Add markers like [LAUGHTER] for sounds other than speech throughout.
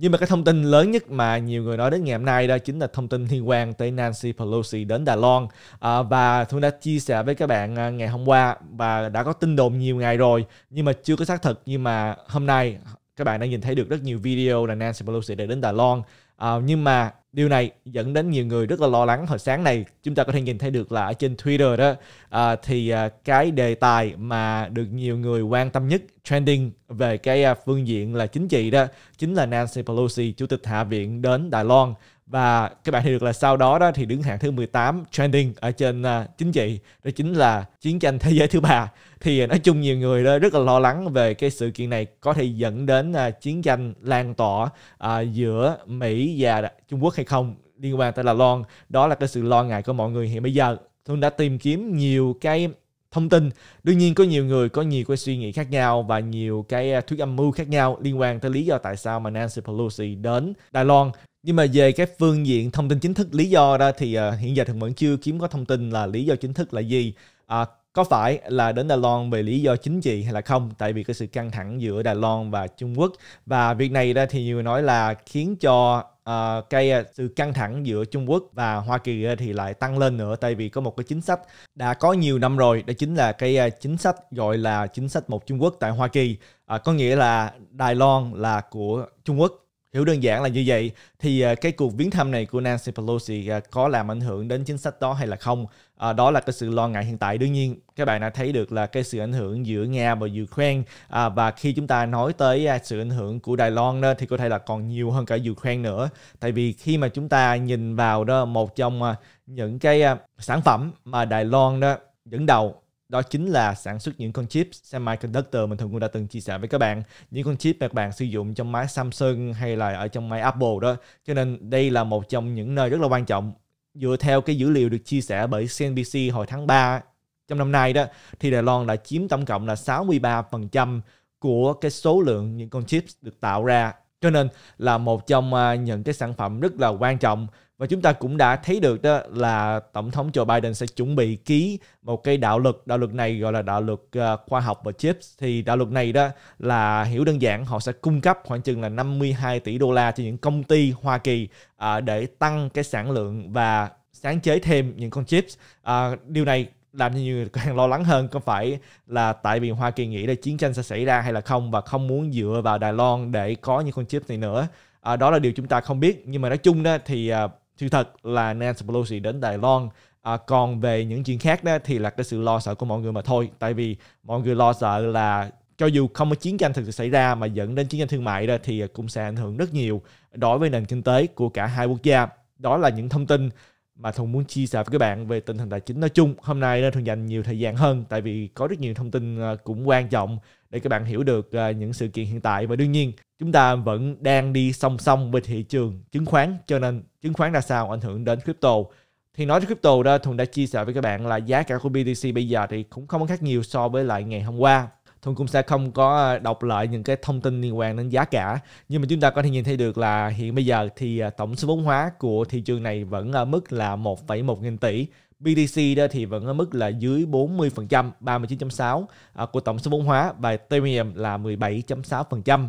Nhưng mà cái thông tin lớn nhất mà nhiều người nói đến ngày hôm nay đó chính là thông tin liên quan tới Nancy Pelosi đến Đài Loan à, và tôi đã chia sẻ với các bạn à, ngày hôm qua và đã có tin đồn nhiều ngày rồi nhưng mà chưa có xác thực nhưng mà hôm nay các bạn đã nhìn thấy được rất nhiều video là Nancy Pelosi đã đến Đài Loan à, nhưng mà điều này dẫn đến nhiều người rất là lo lắng hồi sáng này chúng ta có thể nhìn thấy được là ở trên Twitter đó à, thì à, cái đề tài mà được nhiều người quan tâm nhất trending về cái à, phương diện là chính trị đó chính là Nancy Pelosi chủ tịch hạ viện đến Đài Loan và các bạn thì được là sau đó đó thì đứng hạng thứ 18 trending ở trên uh, chính trị đó chính là chiến tranh thế giới thứ ba thì à, nói chung nhiều người đó rất là lo lắng về cái sự kiện này có thể dẫn đến uh, chiến tranh lan tỏa uh, giữa Mỹ và Trung Quốc hay không liên quan tới là Lon đó là cái sự lo ngại của mọi người hiện bây giờ tôi đã tìm kiếm nhiều cái thông tin đương nhiên có nhiều người có nhiều cái suy nghĩ khác nhau và nhiều cái thuyết âm mưu khác nhau liên quan tới lý do tại sao mà Nancy Pelosi đến Đài Loan nhưng mà về cái phương diện thông tin chính thức lý do đó thì uh, hiện giờ thì vẫn chưa kiếm có thông tin là lý do chính thức là gì uh, có phải là đến Đài Loan về lý do chính trị hay là không tại vì cái sự căng thẳng giữa Đài Loan và Trung Quốc và việc này ra thì nhiều người nói là khiến cho uh, cái sự căng thẳng giữa Trung Quốc và Hoa Kỳ thì lại tăng lên nữa tại vì có một cái chính sách đã có nhiều năm rồi đó chính là cái chính sách gọi là chính sách một Trung Quốc tại Hoa Kỳ uh, có nghĩa là Đài Loan là của Trung Quốc Hiểu đơn giản là như vậy thì à, cái cuộc viếng thăm này của Nancy Pelosi à, có làm ảnh hưởng đến chính sách đó hay là không? À, đó là cái sự lo ngại hiện tại. Đương nhiên các bạn đã thấy được là cái sự ảnh hưởng giữa Nga và Ukraine à, và khi chúng ta nói tới à, sự ảnh hưởng của Đài Loan đó thì có thể là còn nhiều hơn cả Ukraine nữa. Tại vì khi mà chúng ta nhìn vào đó một trong những cái sản phẩm mà Đài Loan đó dẫn đầu đó chính là sản xuất những con chip semiconductor mình thường cũng đã từng chia sẻ với các bạn những con chip mà các bạn sử dụng trong máy Samsung hay là ở trong máy Apple đó cho nên đây là một trong những nơi rất là quan trọng dựa theo cái dữ liệu được chia sẻ bởi CNBC hồi tháng 3 trong năm nay đó thì Đài Loan đã chiếm tổng cộng là 63% của cái số lượng những con chip được tạo ra cho nên là một trong à, những cái sản phẩm rất là quan trọng và chúng ta cũng đã thấy được đó là tổng thống Joe Biden sẽ chuẩn bị ký một cái đạo luật đạo luật này gọi là đạo luật ờ, khoa học và chips thì đạo luật này đó là hiểu đơn giản họ sẽ cung cấp khoảng chừng là 52 tỷ đô la cho những công ty Hoa Kỳ à, để tăng cái sản lượng và sáng chế thêm những con chips à, điều này làm cho nhiều người càng lo lắng hơn có phải là tại vì Hoa Kỳ nghĩ là chiến tranh sẽ xảy ra hay là không và không muốn dựa vào Đài Loan để có những con chip này nữa à, đó là điều chúng ta không biết nhưng mà nói chung đó thì à, sự thật là Nancy Pelosi đến Đài Loan à, còn về những chuyện khác đó thì là cái sự lo sợ của mọi người mà thôi tại vì mọi người lo sợ là cho dù không có chiến tranh thực sự xảy ra mà dẫn đến chiến tranh thương mại đó thì cũng sẽ ảnh hưởng rất nhiều đối với nền kinh tế của cả hai quốc gia đó là những thông tin mà thùng muốn chia sẻ với các bạn về tình hình tài chính nói chung. Hôm nay Thuận dành nhiều thời gian hơn tại vì có rất nhiều thông tin à, cũng quan trọng để các bạn hiểu được à, những sự kiện hiện tại và đương nhiên chúng ta vẫn đang đi song song với thị trường chứng khoán cho nên chứng khoán ra sao ảnh hưởng đến crypto thì nói đến crypto đó thùng đã chia sẻ với các bạn là giá cả của BTC bây giờ thì cũng không có khác nhiều so với lại ngày hôm qua Thùng cũng sẽ không có à, đọc lại những cái thông tin liên quan đến giá cả nhưng mà chúng ta có thể nhìn thấy được là hiện bây giờ thì à, tổng số vốn hóa của thị trường này vẫn ở mức là 1,1 nghìn tỷ BTC đó thì vẫn ở mức là dưới 40%, 39.6 à, của tổng số vốn hóa và Ethereum là 17.6%.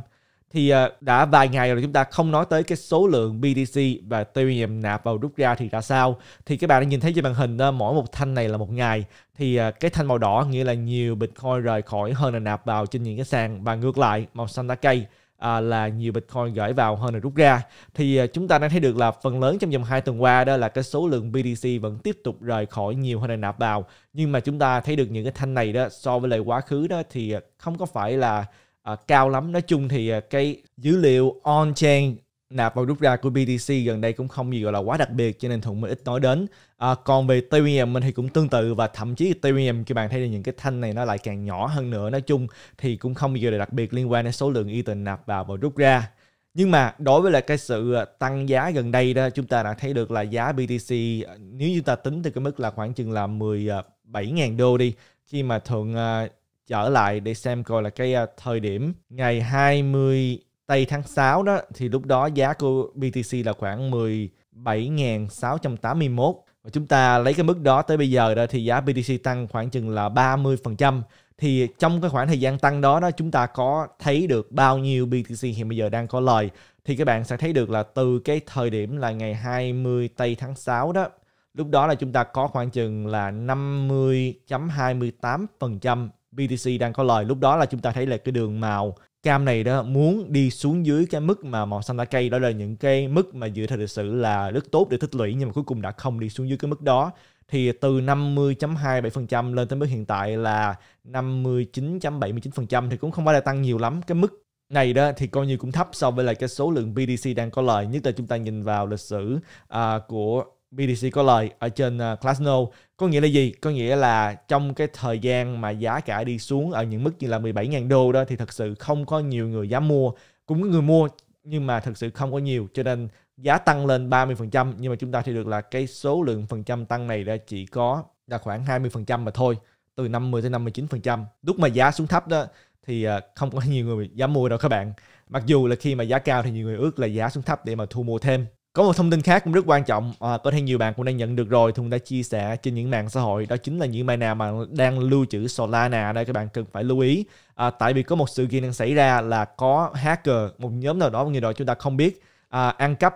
Thì à, đã vài ngày rồi chúng ta không nói tới cái số lượng BTC và Ethereum nạp vào rút ra thì ra sao. Thì các bạn đã nhìn thấy trên màn hình đó, mỗi một thanh này là một ngày thì à, cái thanh màu đỏ nghĩa là nhiều Bitcoin rời khỏi hơn là nạp vào trên những cái sàn và ngược lại màu xanh lá cây à, là nhiều Bitcoin gửi vào hơn là rút ra. Thì à, chúng ta đang thấy được là phần lớn trong vòng 2 tuần qua đó là cái số lượng BTC vẫn tiếp tục rời khỏi nhiều hơn là nạp vào. Nhưng mà chúng ta thấy được những cái thanh này đó so với lại quá khứ đó thì à, không có phải là à, cao lắm. Nói chung thì à, cái dữ liệu on-chain nạp vào rút ra của BTC gần đây cũng không gì gọi là quá đặc biệt cho nên Thuận mình ít nói đến. À, còn về Ethereum mình thì cũng tương tự và thậm chí Ethereum các bạn thấy là những cái thanh này nó lại càng nhỏ hơn nữa. Nói chung thì cũng không gì gọi là đặc biệt liên quan đến số lượng Ether nạp vào và rút ra. Nhưng mà đối với lại cái sự à, tăng giá gần đây đó chúng ta đã thấy được là giá BTC à, nếu như ta tính từ cái mức là khoảng chừng là 17.000 à, đô đi khi mà Thuận uh, trở lại để xem coi là cái uh, thời điểm ngày 20 Tây tháng 6 đó thì lúc đó giá của BTC là khoảng 17.681 và chúng ta lấy cái mức đó tới bây giờ đó thì giá BTC tăng khoảng chừng là 30% thì trong cái khoảng thời gian tăng đó đó chúng ta có thấy được bao nhiêu BTC hiện bây giờ đang có lời thì các bạn sẽ thấy được là từ cái thời điểm là ngày 20 tây tháng 6 đó lúc đó là chúng ta có khoảng chừng là 50.28% BTC đang có lời lúc đó là chúng ta thấy là cái đường màu cam này đó muốn đi xuống dưới cái mức mà màu xanh lá cây đó là những cái mức mà dựa theo lịch sử là rất tốt để tích lũy nhưng mà cuối cùng đã không đi xuống dưới cái mức đó thì từ 50.27% lên tới mức hiện tại là 59.79% thì cũng không phải là tăng nhiều lắm cái mức này đó thì coi như cũng thấp so với lại cái số lượng BDC đang có lời nhất là chúng ta nhìn vào lịch sử uh, của BTC có lời ở trên ờ, Classno có nghĩa là gì? Có nghĩa là trong cái thời gian mà giá cả đi xuống ở những mức như là 17.000 đô đó thì thật sự không có nhiều người dám mua cũng có người mua nhưng mà thật sự không có nhiều cho nên giá tăng lên 30% nhưng mà chúng ta thì được là cái số lượng phần trăm tăng này đã chỉ có là khoảng 20% mà thôi từ 50 tới 59% lúc mà giá xuống thấp đó thì ờ, không có [LAUGHS] nhiều người dám mua đâu các bạn mặc dù là khi mà giá cao thì nhiều người ước là giá xuống thấp để mà thu mua thêm có một thông tin khác cũng rất quan trọng à, có thể nhiều bạn cũng đang nhận được rồi Thùng đã chia sẻ trên những mạng xã hội đó chính là những bài nào mà đang lưu trữ Solana đây các bạn cần phải lưu ý à, tại vì có một sự kiện đang xảy ra là có hacker một nhóm nào đó người đó chúng ta không biết à, ăn cắp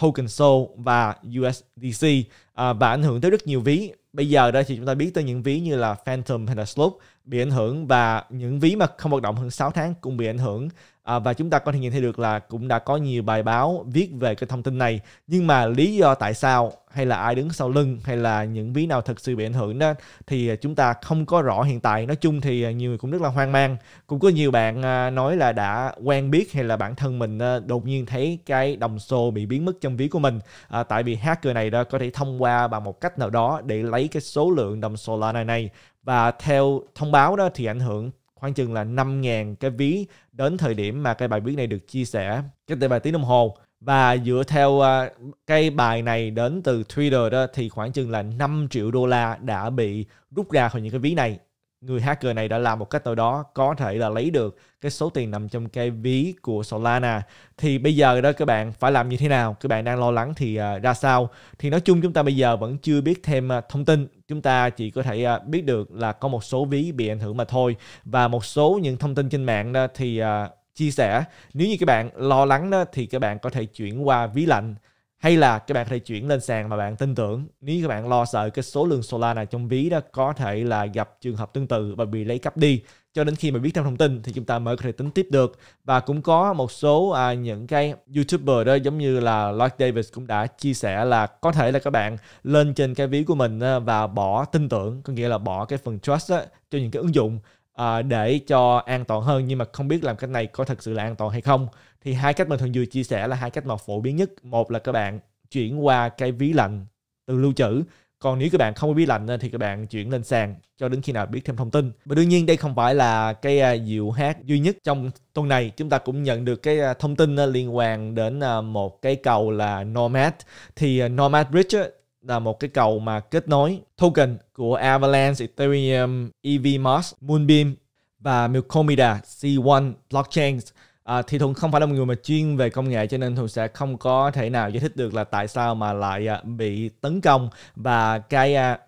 token Soul và USDC à, và ảnh hưởng tới rất nhiều ví bây giờ đây thì chúng ta biết tới những ví như là Phantom hay là Slope bị ảnh hưởng và những ví mà không hoạt động hơn 6 tháng cũng bị ảnh hưởng à, và chúng ta có thể nhìn thấy được là cũng đã có nhiều bài báo viết về cái thông tin này nhưng mà lý do tại sao hay là ai đứng sau lưng hay là những ví nào thực sự bị ảnh hưởng đó thì à, chúng ta không có rõ hiện tại nói chung thì à, nhiều người cũng rất là hoang mang cũng có nhiều bạn à, nói là đã quen biết hay là bản thân mình đột nhiên thấy cái đồng xô bị biến mất trong ví của mình à, tại vì hacker này đó có thể thông qua bằng một cách nào đó để lấy cái số lượng đồng Solana này và theo thông báo đó thì ảnh hưởng khoảng chừng là 5.000 cái ví đến thời điểm mà cái bài viết này được chia sẻ cách đây vài tiếng đồng hồ và dựa theo uh, cái bài này đến từ Twitter đó thì khoảng chừng là 5 triệu đô la đã bị rút ra khỏi những cái ví này người hacker này đã làm một cách nào đó có thể là lấy được cái số tiền nằm trong cái ví của Solana thì bây giờ đó các bạn phải làm như thế nào các bạn đang lo lắng thì à, ra sao thì nói chung chúng ta bây giờ vẫn chưa biết thêm à, thông tin chúng ta chỉ có thể à, biết được là có một số ví bị ảnh hưởng mà thôi và một số những thông tin trên mạng đó thì chia sẻ nếu như các bạn lo lắng đó thì các bạn có thể chuyển qua ví lạnh hay là các bạn có thể chuyển lên sàn mà bạn tin tưởng nếu các bạn lo sợ cái số lượng Solana trong ví đó có thể là gặp trường hợp tương tự và bị lấy cắp đi cho đến khi mà biết thêm thông tin thì chúng ta mới có thể tính tiếp được và cũng có một số à, những cái youtuber đó giống như là Lloyd Davis cũng đã chia sẻ là có thể là các bạn lên trên cái ví của mình à, và bỏ tin tưởng có nghĩa là bỏ cái phần trust đó, cho những cái ứng dụng à, để cho an toàn hơn nhưng mà không biết làm cách này có thật sự là an toàn hay không thì hai cách mình thường vừa chia sẻ là hai cách mà phổ biến nhất một là các bạn chuyển qua cái ví lạnh từ lưu trữ còn nếu các bạn không có ví lạnh thì các bạn chuyển lên sàn cho đến khi nào biết thêm thông tin và đương nhiên đây không phải là cái à, diệu hát duy nhất trong tuần này chúng ta cũng nhận được cái à, thông tin à, liên quan đến một cái cầu là nomad thì nomad bridge là một cái cầu mà kết nối token của Avalanche, Ethereum, EVMoss, Moonbeam và Milcomida C1 blockchains À, thì Thuận không phải là một người mà chuyên về công nghệ cho nên Thuận sẽ không có thể nào giải thích được là tại sao mà lại à, bị tấn công và cái à,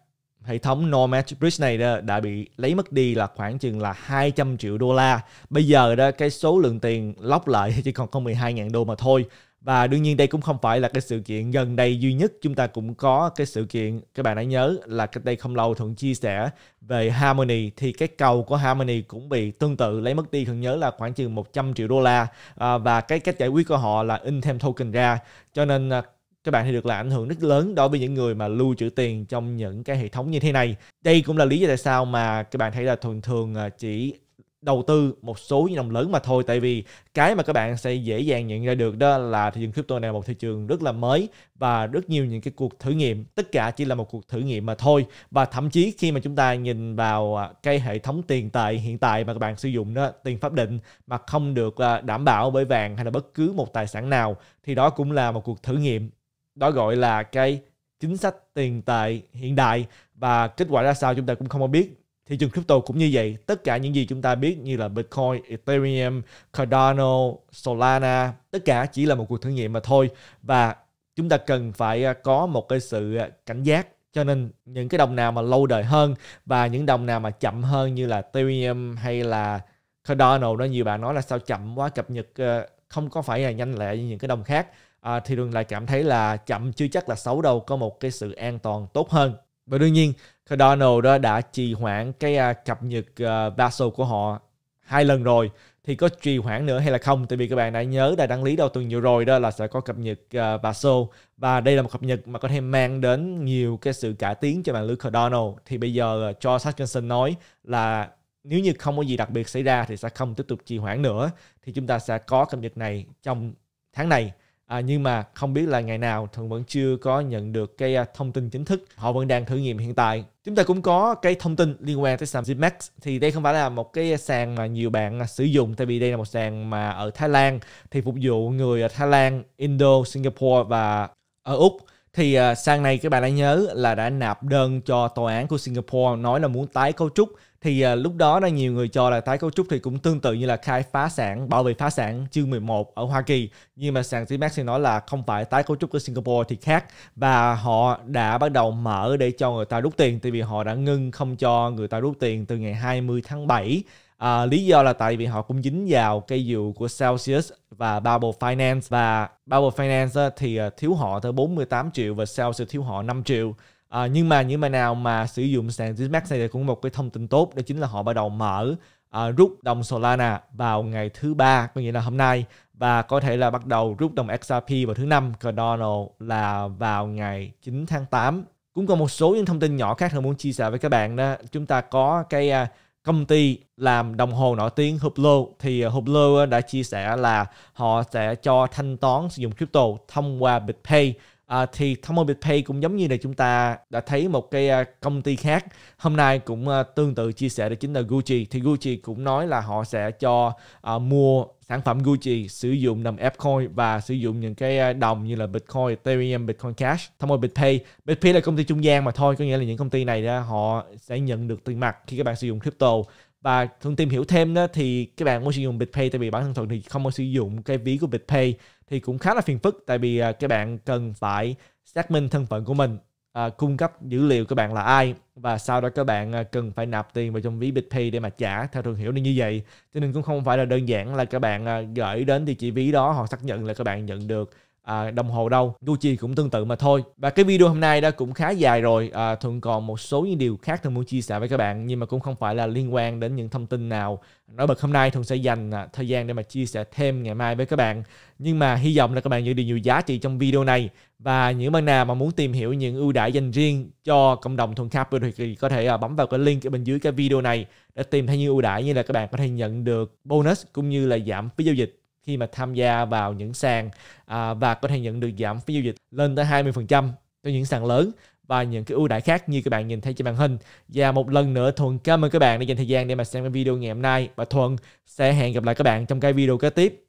hệ thống NoMad Bridge này đó đã bị lấy mất đi là khoảng chừng là 200 triệu đô la. Bây giờ đó cái số lượng tiền lóc lại [LAUGHS] chỉ còn có 12.000 đô mà thôi và đương nhiên đây cũng không phải là cái sự kiện gần đây duy nhất chúng ta cũng có cái sự kiện các bạn đã nhớ là cách đây không lâu thuận chia sẻ về Harmony thì cái cầu của Harmony cũng bị tương tự lấy mất đi thuận nhớ là khoảng chừng 100 triệu đô la à, và cái cách giải quyết của họ là in thêm token ra cho nên à, các bạn thì được là ảnh hưởng rất lớn đối với những người mà lưu trữ tiền trong những cái hệ thống như thế này. Đây cũng là lý do tại sao mà các bạn thấy là thường thường à, chỉ đầu tư một số những đồng lớn mà thôi tại vì cái mà các bạn sẽ dễ dàng nhận ra được đó là thị trường crypto này là một thị trường rất là mới và rất nhiều những cái cuộc thử nghiệm tất cả chỉ là một cuộc thử nghiệm mà thôi và thậm chí khi mà chúng ta nhìn vào à, cái hệ thống tiền tệ hiện tại mà các bạn sử dụng đó tiền pháp định mà không được à, đảm bảo bởi vàng hay là bất cứ một tài sản nào thì đó cũng là một cuộc thử nghiệm đó gọi là cái chính sách tiền tệ hiện đại và kết quả ra sao chúng ta cũng không có biết thị trường crypto cũng như vậy tất cả những gì chúng ta biết như là bitcoin ethereum cardano solana tất cả chỉ là một cuộc thử nghiệm mà thôi và chúng ta cần phải à, có một cái sự à, cảnh giác cho nên những cái đồng nào mà lâu đời hơn và những đồng nào mà chậm hơn như là ethereum hay là cardano đó nhiều bạn nói là sao chậm quá cập nhật à, không có phải là nhanh lẹ như những cái đồng khác à, thì đường lại cảm thấy là chậm chưa chắc là xấu đâu có một cái sự an toàn tốt hơn và đương nhiên Cardano đó đã trì hoãn cái uh, cập nhật uh, Basel của họ hai lần rồi thì có trì hoãn nữa hay là không tại vì các bạn đã nhớ đã đăng lý đầu tuần vừa rồi đó là sẽ có cập nhật uh, Basel và đây là một cập nhật mà có thể mang đến nhiều cái sự cải tiến cho mạng lưới Cardano thì bây giờ uh, Hutchinson nói là nếu như không có gì đặc biệt xảy ra thì sẽ không tiếp tục trì hoãn nữa thì chúng ta sẽ có cập nhật này trong tháng này À, nhưng mà không biết là ngày nào thuận vẫn chưa có nhận được cái à, thông tin chính thức họ vẫn đang thử nghiệm hiện tại chúng ta cũng có cái thông tin liên quan tới sàn Zmax thì đây không phải là một cái sàn mà nhiều bạn à, sử dụng tại vì đây là một sàn mà ở Thái Lan thì phục vụ người ở Thái Lan, Indo, Singapore và ở Úc thì à, sàn này các bạn đã nhớ là đã nạp đơn cho tòa án của Singapore nói là muốn tái cấu trúc thì à, lúc đó là nhiều người cho là tái cấu trúc thì cũng tương tự như là khai phá sản bảo vệ phá sản chương 11 ở Hoa Kỳ nhưng mà sàn CMAX thì nói là không phải tái cấu trúc của Singapore thì khác và họ đã bắt đầu mở để cho người ta rút tiền tại vì họ đã ngưng không cho người ta rút tiền từ ngày 20 tháng 7 À, lý do là tại vì họ cũng dính vào cây dù của Celsius và Bubble Finance và Bubble Finance thì à, thiếu họ tới 48 triệu và Celsius thiếu họ 5 triệu À, nhưng mà những bài nào mà sử dụng sàn Zmax này thì cũng một cái thông tin tốt đó chính là họ bắt đầu mở à, rút đồng Solana vào ngày thứ ba có nghĩa là hôm nay và có thể là bắt đầu rút đồng XRP vào thứ năm Cardano là vào ngày 9 tháng 8 cũng còn một số những thông tin nhỏ khác tôi muốn chia sẻ với các bạn đó chúng ta có cái ờ, công ty làm đồng hồ nổi tiếng Hublot thì Hublot đã chia sẻ là họ sẽ cho thanh toán sử dụng crypto thông qua BitPay À, thì Tomobit Pay cũng giống như là chúng ta đã thấy một cái à, công ty khác hôm nay cũng à, tương tự chia sẻ đó chính là Gucci thì Gucci cũng nói là họ sẽ cho à, mua sản phẩm Gucci sử dụng nằm Fcoin và sử dụng những cái à, đồng như là Bitcoin, Ethereum, Bitcoin Cash, thông qua BitPay. BitPay là công ty trung gian mà thôi, có nghĩa là những công ty này đó, họ sẽ nhận được tiền mặt khi các bạn sử dụng crypto và thường tìm hiểu thêm đó thì các bạn muốn sử dụng BitPay tại vì bản thân thuận thì không có sử dụng cái ví của BitPay thì cũng khá là phiền phức tại vì à, các bạn cần phải xác minh thân phận của mình uh, cung cấp dữ liệu các bạn là ai và sau đó các bạn à, cần phải nạp tiền vào trong ví BitPay để mà trả theo thường hiểu nên như vậy cho nên cũng không phải là đơn giản là các bạn gửi đến địa chỉ ví đó họ xác nhận là các bạn nhận được à, đồng hồ đâu Gucci cũng tương tự mà thôi và cái video hôm nay đã cũng khá dài rồi à, thuận còn một số những điều khác thường muốn chia sẻ với các bạn nhưng mà cũng không phải là liên quan đến những thông tin nào nói bật hôm nay thuận sẽ dành à, thời gian để mà chia sẻ thêm ngày mai với các bạn nhưng mà hy vọng là các bạn nhận được nhiều giá trị trong video này và những bạn nào mà muốn tìm hiểu những ưu đãi dành riêng cho cộng đồng thuần capital thì có thể à, bấm vào cái link ở bên dưới cái video này để tìm thấy những ưu đãi như là các bạn có thể nhận được bonus cũng như là giảm phí giao dịch khi mà tham gia vào những sàn à, và có thể nhận được giảm phí giao dịch lên tới 20% cho những sàn lớn và những cái ưu đãi khác như các bạn nhìn thấy trên màn hình. Và một lần nữa Thuận cảm ơn các bạn đã dành thời gian để mà xem cái video ngày hôm nay và Thuận sẽ hẹn gặp lại các bạn trong cái video kế tiếp.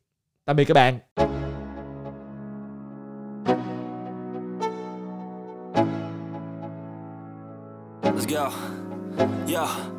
Tạm biệt các bạn. Let's go. Yeah.